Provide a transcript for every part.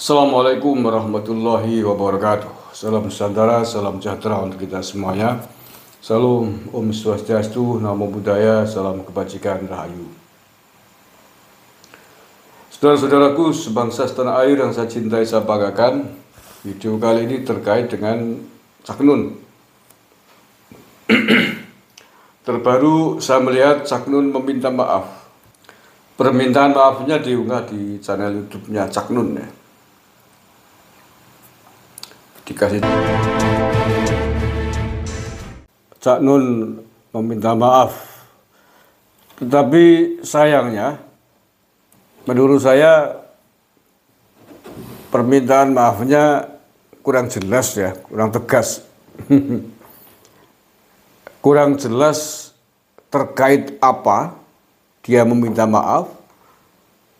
Assalamualaikum warahmatullahi wabarakatuh. Salam saudara, salam sejahtera untuk kita semuanya. Salam Om Swastiastu, Namo Buddhaya, salam kebajikan rahayu. Saudara-saudaraku sebangsa setanah air yang saya cintai saya banggakan, video kali ini terkait dengan Caknun. Terbaru saya melihat Caknun meminta maaf. Permintaan maafnya diunggah di channel YouTube-nya Caknun ya dikasih Cak Nun meminta maaf tetapi sayangnya menurut saya permintaan maafnya kurang jelas ya kurang tegas kurang jelas terkait apa dia meminta maaf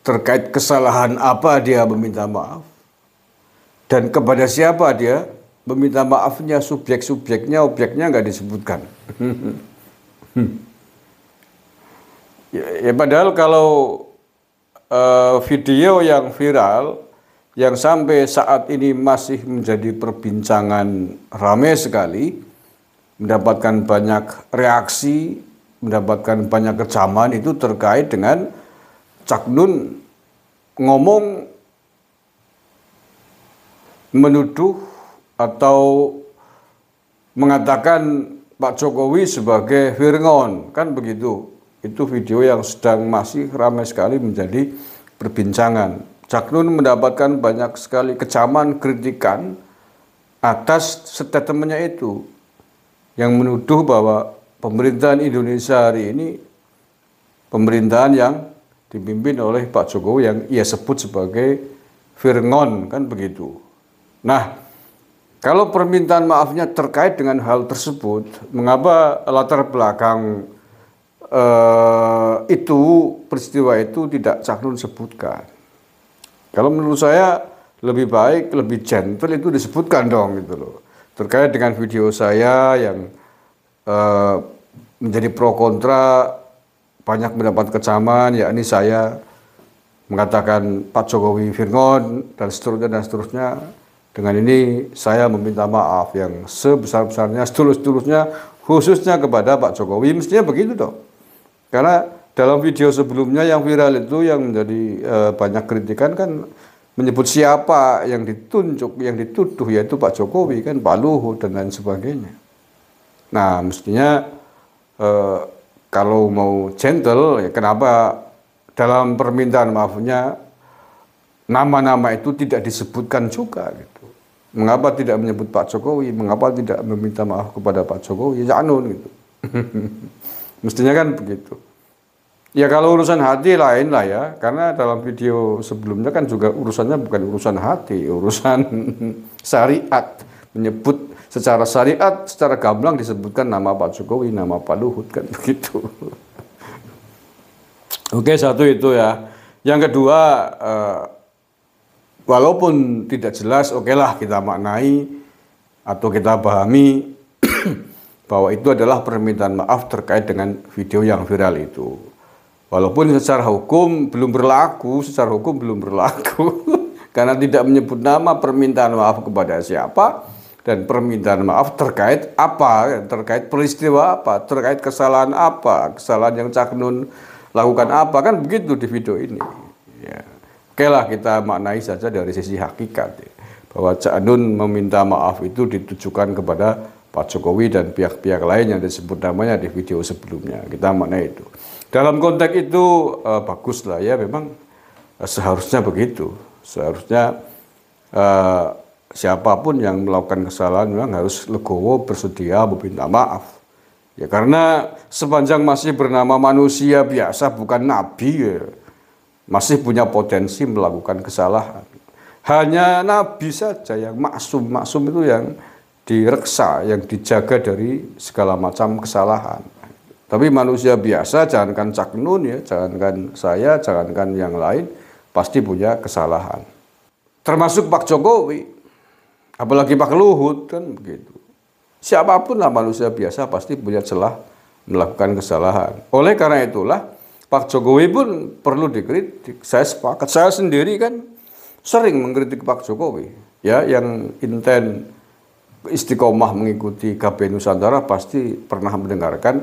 terkait kesalahan apa dia meminta maaf dan kepada siapa dia meminta maafnya, subjek-subjeknya, objeknya nggak disebutkan. ya, ya padahal kalau uh, video yang viral, yang sampai saat ini masih menjadi perbincangan ramai sekali, mendapatkan banyak reaksi, mendapatkan banyak kecaman itu terkait dengan Cak Nun ngomong menuduh atau mengatakan Pak Jokowi sebagai Firngon kan begitu itu video yang sedang masih ramai sekali menjadi perbincangan Cak Nun mendapatkan banyak sekali kecaman kritikan atas statementnya itu yang menuduh bahwa pemerintahan Indonesia hari ini pemerintahan yang dipimpin oleh Pak Jokowi yang ia sebut sebagai Firngon kan begitu Nah, kalau permintaan maafnya terkait dengan hal tersebut, mengapa latar belakang uh, itu peristiwa itu tidak Cahnun sebutkan? Kalau menurut saya lebih baik, lebih gentle itu disebutkan dong gitu loh. Terkait dengan video saya yang uh, menjadi pro kontra banyak mendapat kecaman, ya ini saya mengatakan Pak Jokowi Virgon dan seterusnya dan seterusnya dengan ini saya meminta maaf yang sebesar-besarnya, setulus-tulusnya, khususnya kepada Pak Jokowi. Mestinya begitu dong. Karena dalam video sebelumnya yang viral itu yang menjadi e, banyak kritikan kan menyebut siapa yang ditunjuk, yang dituduh yaitu Pak Jokowi kan, Pak Luhut dan lain sebagainya. Nah mestinya e, kalau mau gentle, ya kenapa dalam permintaan maafnya nama-nama itu tidak disebutkan juga? Gitu. Mengapa tidak menyebut Pak Jokowi? Mengapa tidak meminta maaf kepada Pak Jokowi? Ya anun gitu. Mestinya kan begitu. Ya kalau urusan hati lain lah ya, karena dalam video sebelumnya kan juga urusannya bukan urusan hati, urusan syariat. Menyebut secara syariat, secara gamblang disebutkan nama Pak Jokowi, nama Pak Luhut kan begitu. Oke satu itu ya. Yang kedua, eh, walaupun tidak jelas, okelah lah kita maknai atau kita pahami bahwa itu adalah permintaan maaf terkait dengan video yang viral itu. Walaupun secara hukum belum berlaku, secara hukum belum berlaku karena tidak menyebut nama permintaan maaf kepada siapa dan permintaan maaf terkait apa, terkait peristiwa apa, terkait kesalahan apa, kesalahan yang Cak Nun lakukan apa kan begitu di video ini. Oke lah kita maknai saja dari sisi hakikat ya. bahwa Cak Nun meminta maaf itu ditujukan kepada Pak Jokowi dan pihak-pihak lain yang disebut namanya di video sebelumnya. Kita maknai itu. Dalam konteks itu eh, bagus lah ya memang eh, seharusnya begitu. Seharusnya eh, siapapun yang melakukan kesalahan memang harus legowo bersedia meminta maaf. Ya karena sepanjang masih bernama manusia biasa bukan nabi ya masih punya potensi melakukan kesalahan. Hanya nabi saja yang maksum, maksum itu yang direksa, yang dijaga dari segala macam kesalahan. Tapi manusia biasa, jangankan Cak Nun ya, jangankan saya, jangankan yang lain, pasti punya kesalahan. Termasuk Pak Jokowi, apalagi Pak Luhut kan begitu. Siapapun lah manusia biasa pasti punya celah melakukan kesalahan. Oleh karena itulah Pak Jokowi pun perlu dikritik. Saya sepakat. Saya sendiri kan sering mengkritik Pak Jokowi. Ya, yang inten istiqomah mengikuti kpu Nusantara pasti pernah mendengarkan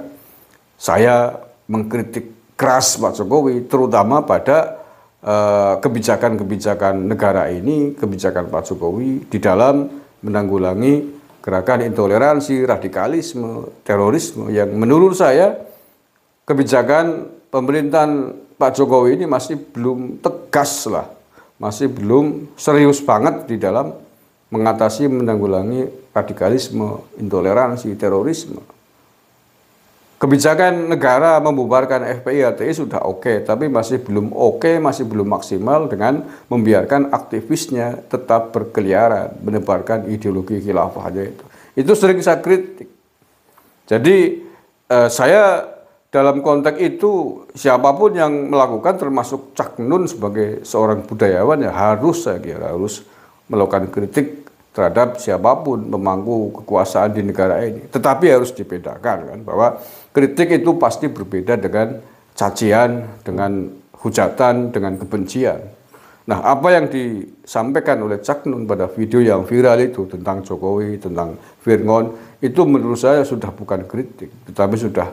saya mengkritik keras Pak Jokowi, terutama pada eh, kebijakan-kebijakan uh, kebijakan -kebijakan negara ini, kebijakan Pak Jokowi di dalam menanggulangi gerakan intoleransi, radikalisme, terorisme yang menurut saya kebijakan pemerintahan Pak Jokowi ini masih belum tegas lah, masih belum serius banget di dalam mengatasi menanggulangi radikalisme, intoleransi, terorisme. Kebijakan negara membubarkan FPI HTI sudah oke, okay, tapi masih belum oke, okay, masih belum maksimal dengan membiarkan aktivisnya tetap berkeliaran, menebarkan ideologi khilafah aja itu. Itu sering saya kritik. Jadi eh, saya dalam konteks itu siapapun yang melakukan termasuk Cak Nun sebagai seorang budayawan ya harus saya kira harus melakukan kritik terhadap siapapun memangku kekuasaan di negara ini. Tetapi harus dibedakan kan bahwa kritik itu pasti berbeda dengan cacian, dengan hujatan, dengan kebencian. Nah, apa yang disampaikan oleh Cak Nun pada video yang viral itu tentang Jokowi, tentang Virngon, itu menurut saya sudah bukan kritik, tetapi sudah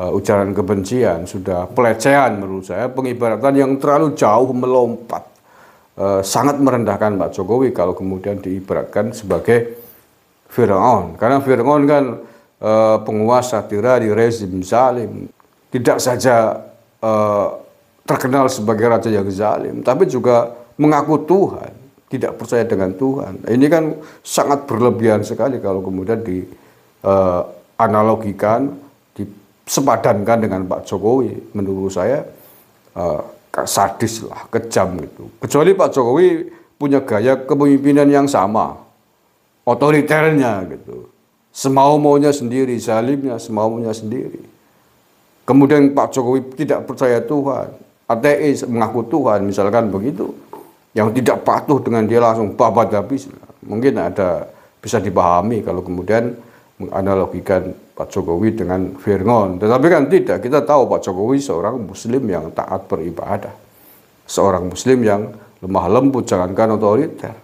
uh, ujaran kebencian, sudah pelecehan menurut saya, pengibaratan yang terlalu jauh melompat, uh, sangat merendahkan Pak Jokowi kalau kemudian diibaratkan sebagai Fir'aun. Karena Fir'aun kan uh, penguasa tira di rezim zalim, tidak saja uh, terkenal sebagai raja yang zalim, tapi juga mengaku Tuhan, tidak percaya dengan Tuhan. Ini kan sangat berlebihan sekali kalau kemudian dianalogikan uh, sepadankan dengan Pak Jokowi menurut saya eh, sadis lah kejam gitu kecuali Pak Jokowi punya gaya kepemimpinan yang sama otoriternya gitu semau maunya sendiri zalimnya semau maunya sendiri kemudian Pak Jokowi tidak percaya Tuhan ateis mengaku Tuhan misalkan begitu yang tidak patuh dengan dia langsung babat habis mungkin ada bisa dipahami kalau kemudian menganalogikan Pak Jokowi dengan Virngon. Tetapi kan tidak, kita tahu Pak Jokowi seorang muslim yang taat beribadah. Seorang muslim yang lemah lembut, jangankan otoriter.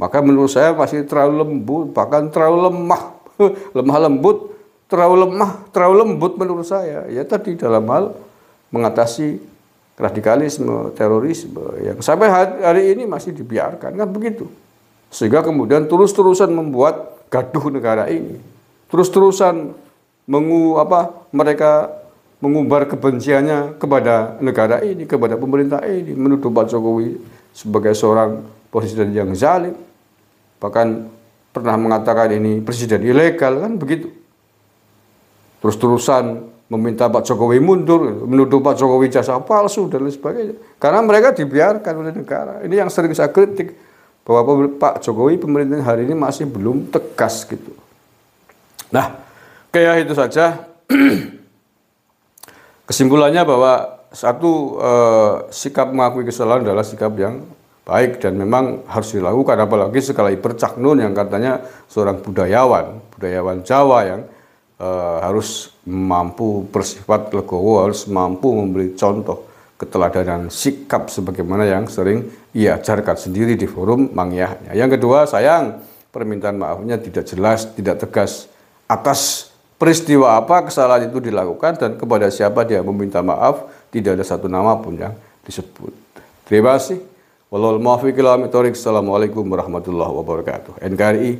Maka menurut saya masih terlalu lembut, bahkan terlalu lemah. lemah lembut, terlalu lemah, terlalu lembut menurut saya. Ya tadi dalam hal mengatasi radikalisme, terorisme yang sampai hari ini masih dibiarkan kan begitu. Sehingga kemudian terus-terusan membuat gaduh negara ini terus-terusan mengu apa mereka mengubar kebenciannya kepada negara ini, kepada pemerintah ini, menuduh Pak Jokowi sebagai seorang presiden yang zalim. Bahkan pernah mengatakan ini presiden ilegal kan begitu. Terus-terusan meminta Pak Jokowi mundur, menuduh Pak Jokowi jasa palsu dan lain sebagainya. Karena mereka dibiarkan oleh negara. Ini yang sering saya kritik bahwa Pak Jokowi pemerintah hari ini masih belum tegas gitu. Nah, kayak itu saja. Kesimpulannya bahwa satu eh, sikap mengakui kesalahan adalah sikap yang baik dan memang harus dilakukan apalagi sekali percaknun yang katanya seorang budayawan, budayawan Jawa yang eh, harus mampu bersifat legowo, harus mampu memberi contoh keteladanan sikap sebagaimana yang sering ia ajarkan sendiri di forum mangyahnya. Yang kedua, sayang permintaan maafnya tidak jelas, tidak tegas atas peristiwa apa kesalahan itu dilakukan dan kepada siapa dia meminta maaf tidak ada satu nama pun yang disebut terima kasih wallahul muwaffiq ila Assalamualaikum warahmatullahi wabarakatuh NKRI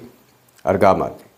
Argamat